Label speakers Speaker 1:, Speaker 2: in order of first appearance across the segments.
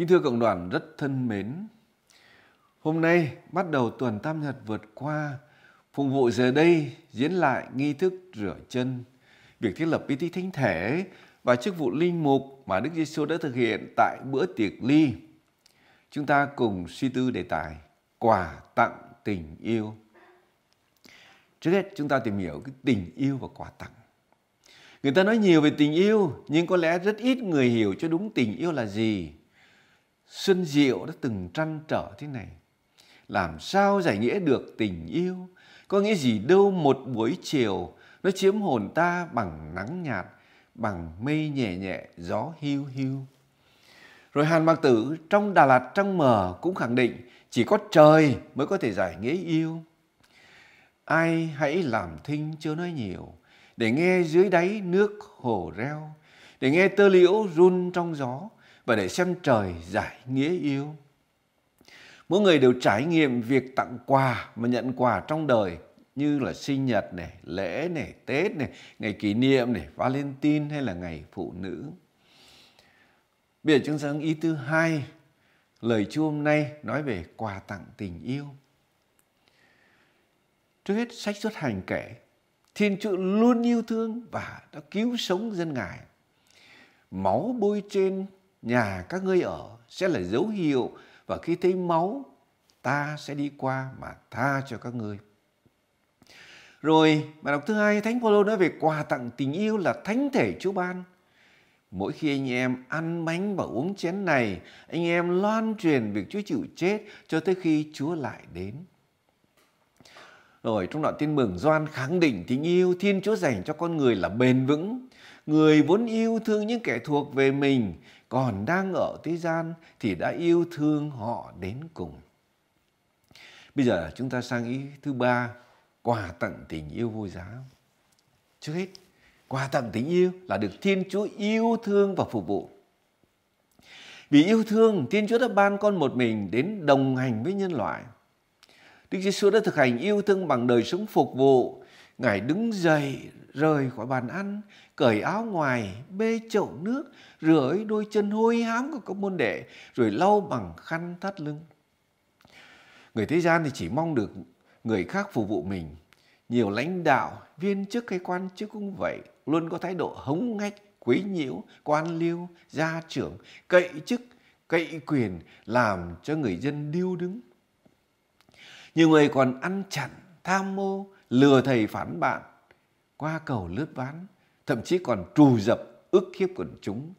Speaker 1: Kính thưa cộng đoàn rất thân mến, hôm nay bắt đầu tuần tam nhật vượt qua, phụng vụ giờ đây diễn lại nghi thức rửa chân, việc thiết lập bí tích thánh thể và chức vụ linh mục mà Đức Giêsu đã thực hiện tại bữa tiệc ly. Chúng ta cùng suy tư đề tài quà tặng tình yêu. Trước hết chúng ta tìm hiểu cái tình yêu và quà tặng. Người ta nói nhiều về tình yêu nhưng có lẽ rất ít người hiểu cho đúng tình yêu là gì Xuân Diệu đã từng trăn trở thế này. Làm sao giải nghĩa được tình yêu? Có nghĩa gì đâu một buổi chiều nó chiếm hồn ta bằng nắng nhạt, bằng mây nhẹ nhẹ, gió hiu hiu. Rồi Hàn Mạc Tử trong Đà Lạt trăng mờ cũng khẳng định chỉ có trời mới có thể giải nghĩa yêu. Ai hãy làm thinh chưa nói nhiều, để nghe dưới đáy nước hồ reo, để nghe tơ liễu run trong gió, và để xem trời giải nghĩa yêu. Mỗi người đều trải nghiệm việc tặng quà và nhận quà trong đời như là sinh nhật này, lễ này, Tết này, ngày kỷ niệm này, Valentine hay là ngày phụ nữ. Bây giờ chúng sang ý thứ hai, lời Chúa hôm nay nói về quà tặng tình yêu. Trước hết sách xuất hành kể, Thiên Chúa luôn yêu thương và đã cứu sống dân Ngài. Máu bôi trên nhà các ngươi ở sẽ là dấu hiệu và khi thấy máu ta sẽ đi qua mà tha cho các ngươi. Rồi bài đọc thứ hai Thánh Phaolô nói về quà tặng tình yêu là thánh thể Chúa ban. Mỗi khi anh em ăn bánh và uống chén này, anh em loan truyền việc Chúa chịu chết cho tới khi Chúa lại đến. Rồi trong đoạn tin mừng Doan khẳng định tình yêu Thiên Chúa dành cho con người là bền vững. Người vốn yêu thương những kẻ thuộc về mình, còn đang ở thế gian thì đã yêu thương họ đến cùng. Bây giờ chúng ta sang ý thứ ba, quà tặng tình yêu vô giá. Trước hết, quà tặng tình yêu là được Thiên Chúa yêu thương và phục vụ. Vì yêu thương, Thiên Chúa đã ban con một mình đến đồng hành với nhân loại. Đức Giêsu đã thực hành yêu thương bằng đời sống phục vụ Ngài đứng dậy rời khỏi bàn ăn, cởi áo ngoài, bê chậu nước, rửa đôi chân hôi hám của các môn đệ, rồi lau bằng khăn thắt lưng. Người thế gian thì chỉ mong được người khác phục vụ mình. Nhiều lãnh đạo, viên chức hay quan chức cũng vậy, luôn có thái độ hống ngách, quý nhiễu, quan liêu, gia trưởng, cậy chức, cậy quyền, làm cho người dân điêu đứng. Nhiều người còn ăn chặn, tham mô, lừa thầy phản bạn, qua cầu lướt ván, thậm chí còn trù dập ức hiếp quần chúng.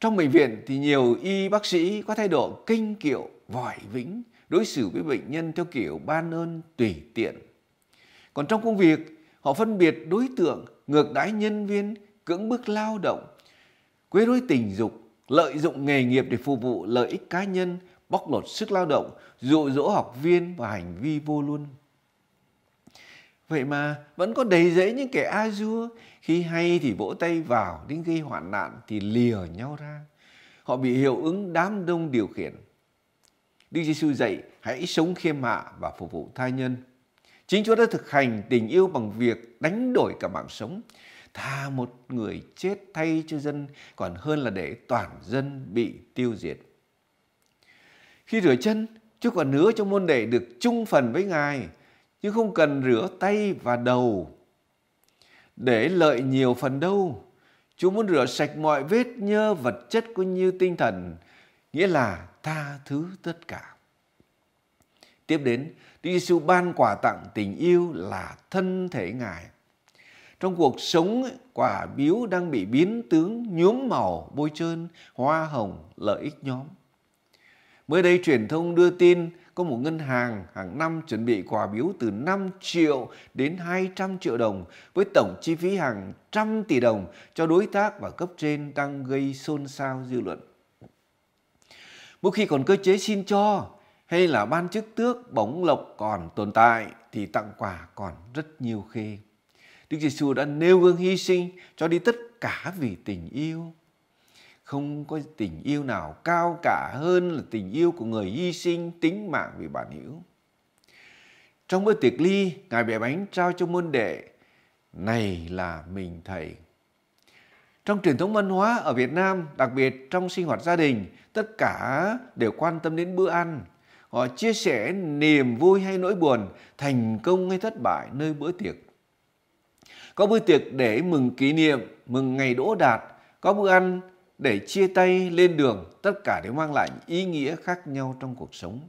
Speaker 1: Trong bệnh viện thì nhiều y bác sĩ có thái độ kinh kiệu, vòi vĩnh, đối xử với bệnh nhân theo kiểu ban ơn tùy tiện. Còn trong công việc, họ phân biệt đối tượng, ngược đãi nhân viên, cưỡng bức lao động, quấy rối tình dục, lợi dụng nghề nghiệp để phục vụ lợi ích cá nhân bóc lột sức lao động, dụ dỗ học viên và hành vi vô luân. Vậy mà vẫn có đầy rẫy những kẻ a dua, khi hay thì vỗ tay vào, đến gây hoạn nạn thì lìa nhau ra. Họ bị hiệu ứng đám đông điều khiển. Đức Giêsu dạy hãy sống khiêm hạ và phục vụ tha nhân. Chính Chúa đã thực hành tình yêu bằng việc đánh đổi cả mạng sống, tha một người chết thay cho dân còn hơn là để toàn dân bị tiêu diệt. Khi rửa chân, Chúa còn nữa cho môn đệ được chung phần với Ngài, chứ không cần rửa tay và đầu. Để lợi nhiều phần đâu, Chúa muốn rửa sạch mọi vết nhơ vật chất cũng như tinh thần, nghĩa là tha thứ tất cả. Tiếp đến, Đức Giêsu ban quà tặng tình yêu là thân thể Ngài. Trong cuộc sống, quả biếu đang bị biến tướng nhuốm màu bôi trơn, hoa hồng, lợi ích nhóm. Mới đây truyền thông đưa tin có một ngân hàng hàng năm chuẩn bị quà biếu từ 5 triệu đến 200 triệu đồng với tổng chi phí hàng trăm tỷ đồng cho đối tác và cấp trên đang gây xôn xao dư luận. Mỗi khi còn cơ chế xin cho hay là ban chức tước bóng lộc còn tồn tại thì tặng quà còn rất nhiều khê. Đức Giêsu đã nêu gương hy sinh cho đi tất cả vì tình yêu không có tình yêu nào cao cả hơn là tình yêu của người hy sinh tính mạng vì bản hữu. Trong bữa tiệc ly, Ngài bẻ bánh trao cho môn đệ, này là mình thầy. Trong truyền thống văn hóa ở Việt Nam, đặc biệt trong sinh hoạt gia đình, tất cả đều quan tâm đến bữa ăn. Họ chia sẻ niềm vui hay nỗi buồn, thành công hay thất bại nơi bữa tiệc. Có bữa tiệc để mừng kỷ niệm, mừng ngày đỗ đạt, có bữa ăn để chia tay lên đường tất cả đều mang lại ý nghĩa khác nhau trong cuộc sống.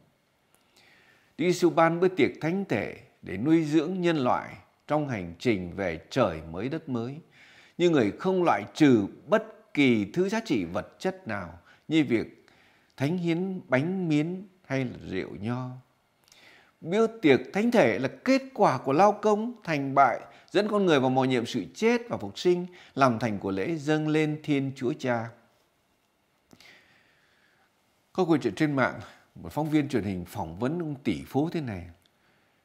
Speaker 1: Đức Giêsu ban bữa tiệc thánh thể để nuôi dưỡng nhân loại trong hành trình về trời mới đất mới. như người không loại trừ bất kỳ thứ giá trị vật chất nào như việc thánh hiến bánh miến hay là rượu nho. Bữa tiệc thánh thể là kết quả của lao công, thành bại, dẫn con người vào mầu nhiệm sự chết và phục sinh, làm thành của lễ dâng lên Thiên Chúa Cha. Có câu chuyện trên mạng, một phóng viên truyền hình phỏng vấn ông tỷ phú thế này.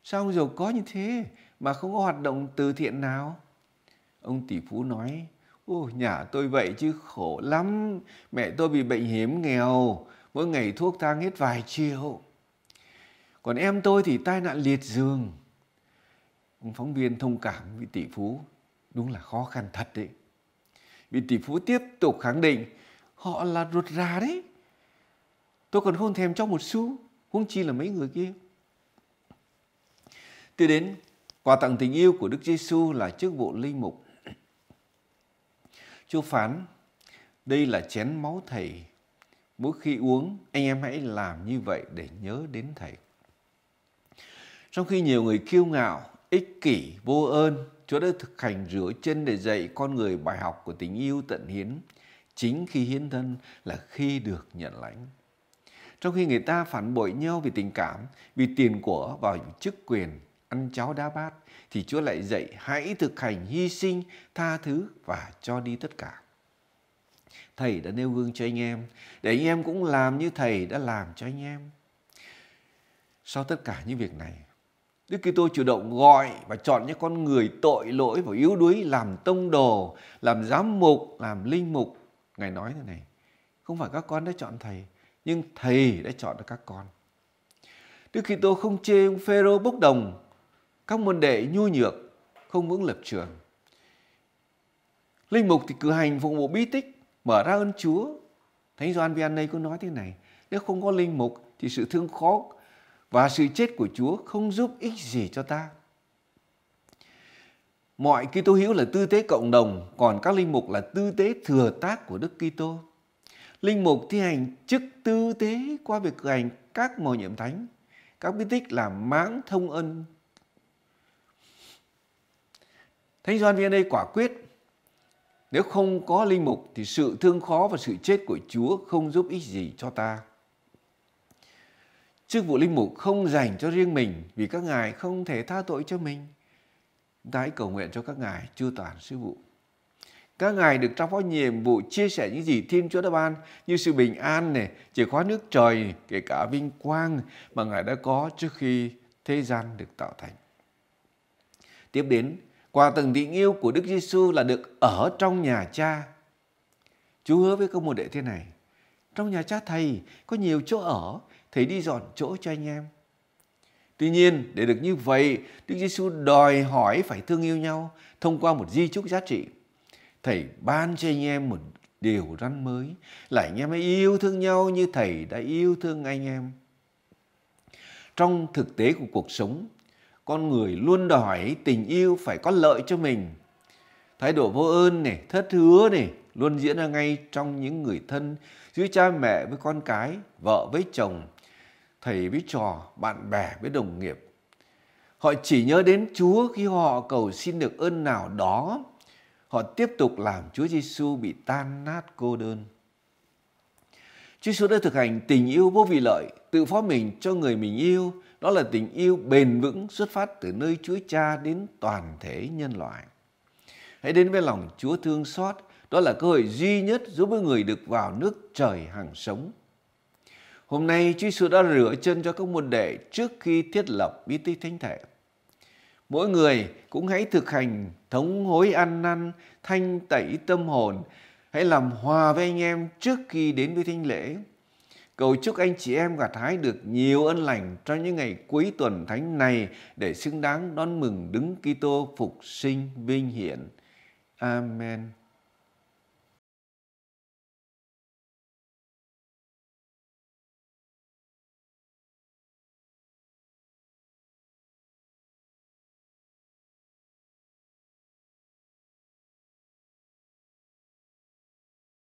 Speaker 1: Sao ông giàu có như thế mà không có hoạt động từ thiện nào? Ông tỷ phú nói, Ô, nhà tôi vậy chứ khổ lắm. Mẹ tôi bị bệnh hiếm nghèo, mỗi ngày thuốc thang hết vài triệu. Còn em tôi thì tai nạn liệt giường. Ông phóng viên thông cảm với tỷ phú, đúng là khó khăn thật đấy. Vị tỷ phú tiếp tục khẳng định, họ là ruột rà đấy. Tôi còn không thèm cho một xu, huống chi là mấy người kia. Từ đến, quà tặng tình yêu của Đức Giêsu là chức vụ linh mục. Chúa phán, đây là chén máu Thầy. Mỗi khi uống, anh em hãy làm như vậy để nhớ đến Thầy. Trong khi nhiều người kiêu ngạo, ích kỷ, vô ơn, Chúa đã thực hành rửa chân để dạy con người bài học của tình yêu tận hiến. Chính khi hiến thân là khi được nhận lãnh trong khi người ta phản bội nhau vì tình cảm, vì tiền của và chức quyền, ăn cháo đá bát, thì Chúa lại dạy hãy thực hành hy sinh, tha thứ và cho đi tất cả. Thầy đã nêu gương cho anh em, để anh em cũng làm như Thầy đã làm cho anh em. Sau tất cả những việc này, Đức Kitô chủ động gọi và chọn những con người tội lỗi và yếu đuối làm tông đồ, làm giám mục, làm linh mục. Ngài nói thế này, không phải các con đã chọn Thầy, nhưng thầy đã chọn được các con. Đức Kitô không chê ông Phêrô bốc đồng, các môn đệ nhu nhược, không vững lập trường. Linh mục thì cử hành phục vụ bí tích, mở ra ơn Chúa. Thánh Gioan Vianney có nói thế này, nếu không có linh mục thì sự thương khó và sự chết của Chúa không giúp ích gì cho ta. Mọi Kitô hữu là tư tế cộng đồng, còn các linh mục là tư tế thừa tác của Đức Kitô. Linh mục thi hành chức tư tế qua việc cử hành các mầu nhiệm thánh, các bí tích là mãng thông ân. Thánh Doan Viên đây quả quyết, nếu không có linh mục thì sự thương khó và sự chết của Chúa không giúp ích gì cho ta. Chức vụ linh mục không dành cho riêng mình vì các ngài không thể tha tội cho mình. Ta hãy cầu nguyện cho các ngài chưa toàn sư vụ. Các ngài được trao phó nhiệm vụ chia sẻ những gì Thiên Chúa đã ban như sự bình an này, chìa khóa nước trời, kể cả vinh quang mà ngài đã có trước khi thế gian được tạo thành. Tiếp đến, quà tầng tình yêu của Đức Giêsu là được ở trong nhà cha. Chú hứa với các môn đệ thế này, trong nhà cha thầy có nhiều chỗ ở, thầy đi dọn chỗ cho anh em. Tuy nhiên, để được như vậy, Đức Giêsu đòi hỏi phải thương yêu nhau thông qua một di chúc giá trị. Thầy ban cho anh em một điều răn mới là anh em hãy yêu thương nhau như Thầy đã yêu thương anh em. Trong thực tế của cuộc sống, con người luôn đòi tình yêu phải có lợi cho mình. Thái độ vô ơn này, thất hứa này luôn diễn ra ngay trong những người thân giữa cha mẹ với con cái, vợ với chồng, thầy với trò, bạn bè với đồng nghiệp. Họ chỉ nhớ đến Chúa khi họ cầu xin được ơn nào đó họ tiếp tục làm Chúa Giêsu bị tan nát cô đơn. Chúa Giêsu đã thực hành tình yêu vô vị lợi, tự phó mình cho người mình yêu, đó là tình yêu bền vững xuất phát từ nơi Chúa Cha đến toàn thể nhân loại. Hãy đến với lòng Chúa thương xót, đó là cơ hội duy nhất giúp với người được vào nước trời hàng sống. Hôm nay, Chúa Giêsu đã rửa chân cho các môn đệ trước khi thiết lập bí tích thánh thể. Mỗi người cũng hãy thực hành thống hối ăn năn, thanh tẩy tâm hồn, hãy làm hòa với anh em trước khi đến với thánh lễ. Cầu chúc anh chị em gặt thái được nhiều ân lành trong những ngày cuối tuần thánh này để xứng đáng đón mừng Đứng Kitô phục sinh vinh hiển. Amen.